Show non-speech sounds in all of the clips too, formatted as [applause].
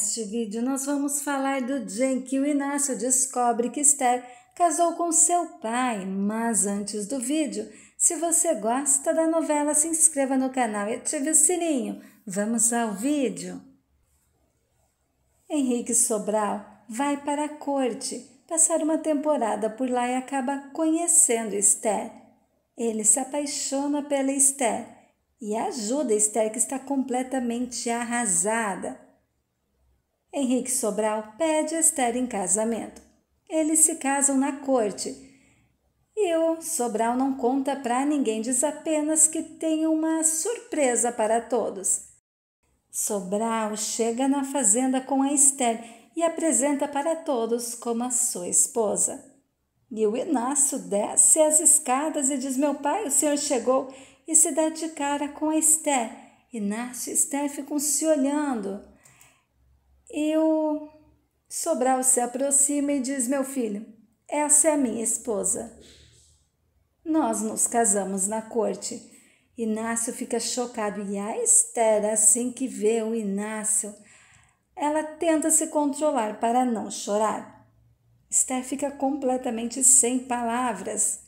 Neste vídeo, nós vamos falar do dia em que o Inácio descobre que Esther casou com seu pai. Mas antes do vídeo, se você gosta da novela, se inscreva no canal e ative o sininho. Vamos ao vídeo. Henrique Sobral vai para a corte passar uma temporada por lá e acaba conhecendo Esther. Ele se apaixona pela Esther e ajuda Esther, que está completamente arrasada. Henrique Sobral pede Esther em casamento. Eles se casam na corte. E o Sobral não conta para ninguém, diz apenas que tem uma surpresa para todos. Sobral chega na fazenda com a Esther e apresenta para todos como a sua esposa. E o Inácio desce as escadas e diz: Meu pai, o senhor chegou, e se dá de cara com a Esther. Inácio e Esther ficam se olhando. E o Sobral se aproxima e diz: Meu filho, essa é a minha esposa. Nós nos casamos na corte. Inácio fica chocado e a Esther, assim que vê o Inácio, ela tenta se controlar para não chorar. Esther fica completamente sem palavras.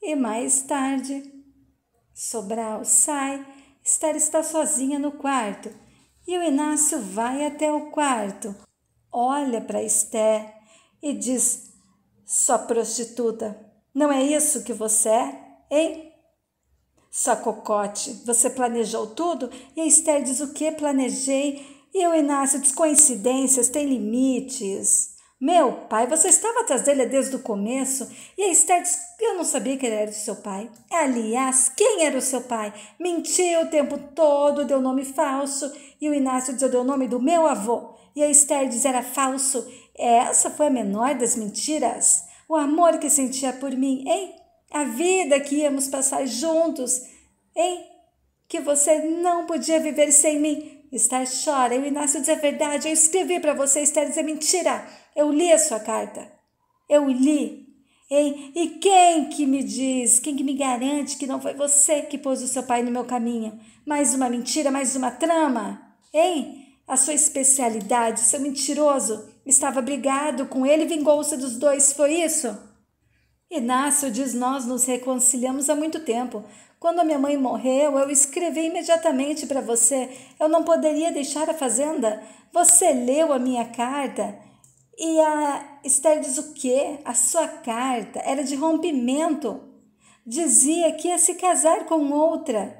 E mais tarde, Sobral sai, Esther está sozinha no quarto e o Inácio vai até o quarto, olha para Esté e diz: Sua prostituta, não é isso que você é, hein? Sua cocote, você planejou tudo? E a Esther diz: O que planejei? E o Inácio diz: Coincidências têm limites. Meu pai, você estava atrás dele desde o começo? E a Esther disse: Eu não sabia que ele era o seu pai. Aliás, quem era o seu pai? Mentiu o tempo todo, deu nome falso. E o Inácio deu Eu o nome do meu avô. E a Esther diz: Era falso. Essa foi a menor das mentiras. O amor que sentia por mim, hein? A vida que íamos passar juntos, hein? Que você não podia viver sem mim. Esther chora. Eu, Inácio, diz a verdade. Eu escrevi para você. Esther diz a mentira. Eu li a sua carta. Eu li. Ei, e quem que me diz, quem que me garante que não foi você que pôs o seu pai no meu caminho? Mais uma mentira, mais uma trama? Hein? A sua especialidade, seu mentiroso, estava brigado com ele e vingou-se dos dois, foi isso? Inácio diz: Nós nos reconciliamos há muito tempo. Quando a minha mãe morreu, eu escrevi imediatamente para você. Eu não poderia deixar a fazenda. Você leu a minha carta? E a Esther diz o quê? A sua carta era de rompimento. Dizia que ia se casar com outra.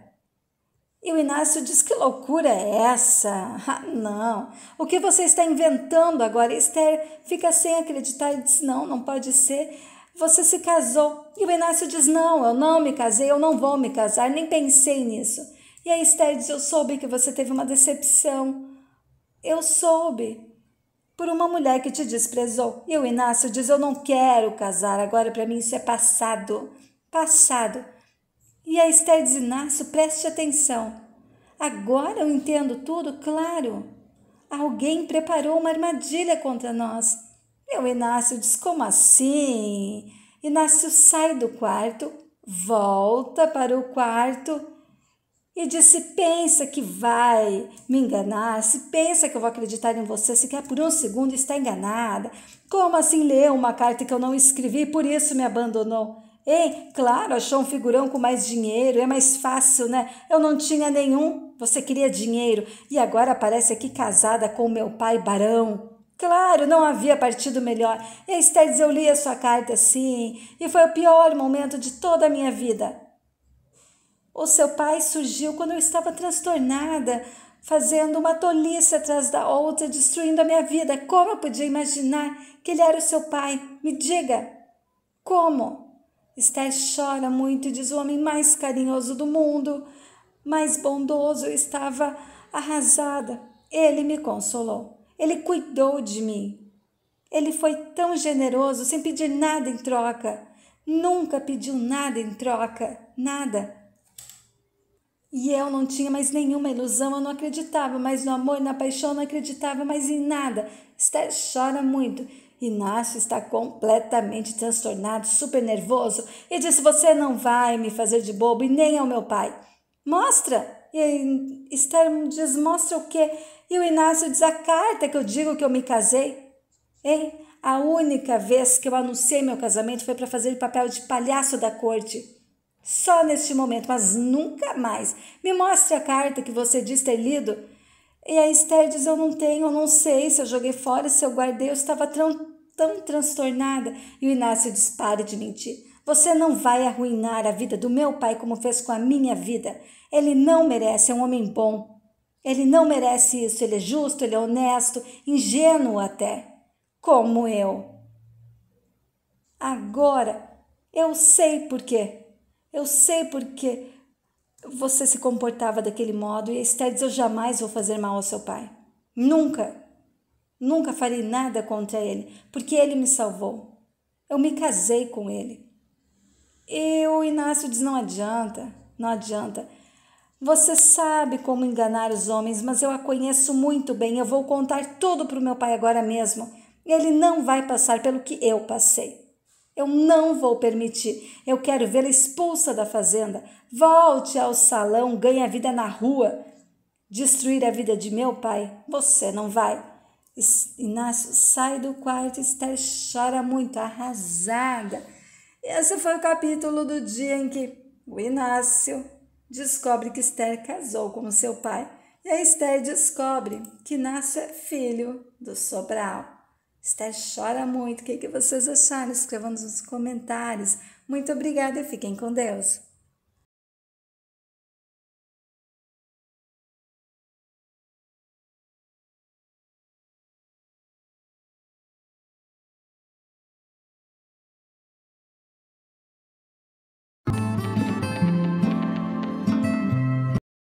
E o Inácio diz: Que loucura é essa? [laughs] Ah, não, o que você está inventando agora? Esther fica sem acreditar e diz: Não, não pode ser. Você se casou. E o Inácio diz: Não, eu não me casei, eu não vou me casar, nem pensei nisso. E a Esther diz: Eu soube que você teve uma decepção. Eu soube. Por uma mulher que te desprezou. E o Inácio diz: Eu não quero casar agora, para mim isso é passado. Passado. E a Esther diz: Inácio, preste atenção. Agora eu entendo tudo, claro. Alguém preparou uma armadilha contra nós. Eu Inácio diz: Como assim? Inácio sai do quarto, volta para o quarto e diz: Se pensa que vai me enganar, se pensa que eu vou acreditar em você, se quer por um segundo está enganada. Como assim leu uma carta que eu não escrevi e por isso me abandonou? Ei, claro, achou um figurão com mais dinheiro, é mais fácil, né? Eu não tinha nenhum, você queria dinheiro e agora aparece aqui casada com meu pai barão. Claro, não havia partido melhor. E Estés, eu li a sua carta, sim, e foi o pior momento de toda a minha vida. O seu pai surgiu quando eu estava transtornada, fazendo uma tolice atrás da outra, destruindo a minha vida. Como eu podia imaginar que ele era o seu pai? Me diga, como? Esther chora muito e diz: o homem mais carinhoso do mundo, mais bondoso, estava arrasada. Ele me consolou. Ele cuidou de mim. Ele foi tão generoso sem pedir nada em troca. Nunca pediu nada em troca, nada. E eu não tinha mais nenhuma ilusão, eu não acreditava mais no amor, na paixão, não acreditava mais em nada. Esther chora muito. Inácio está completamente transtornado, super nervoso, e disse: Você não vai me fazer de bobo e nem ao meu pai. Mostra! E Esther diz: mostra o quê? E o Inácio diz: a carta que eu digo que eu me casei. Ei, a única vez que eu anunciei meu casamento foi para fazer o papel de palhaço da corte. Só neste momento, mas nunca mais. Me mostre a carta que você diz ter lido. E a Esther diz: Eu não tenho, eu não sei se eu joguei fora, se eu guardei, eu estava tão, tão transtornada. E o Inácio diz: Pare de mentir. Você não vai arruinar a vida do meu pai como fez com a minha vida. Ele não merece, é um homem bom. Ele não merece isso. Ele é justo, ele é honesto, ingênuo até. Como eu. Agora, eu sei por quê. Eu sei por quê você se comportava daquele modo. E Esther diz: Eu jamais vou fazer mal ao seu pai. Nunca. Nunca farei nada contra ele, porque ele me salvou. Eu me casei com ele. E o Inácio diz: não adianta, não adianta. Você sabe como enganar os homens, mas eu a conheço muito bem. Eu vou contar tudo para o meu pai agora mesmo. Ele não vai passar pelo que eu passei. Eu não vou permitir. Eu quero vê-la expulsa da fazenda. Volte ao salão, ganhe a vida na rua. Destruir a vida de meu pai, você não vai. Inácio sai do quarto. Esther chora muito, arrasada esse foi o capítulo do dia em que o Inácio descobre que Esther casou com seu pai e a Esther descobre que Inácio é filho do Sobral. Esther chora muito. O que vocês acharam? Escrevam nos comentários. Muito obrigada e fiquem com Deus.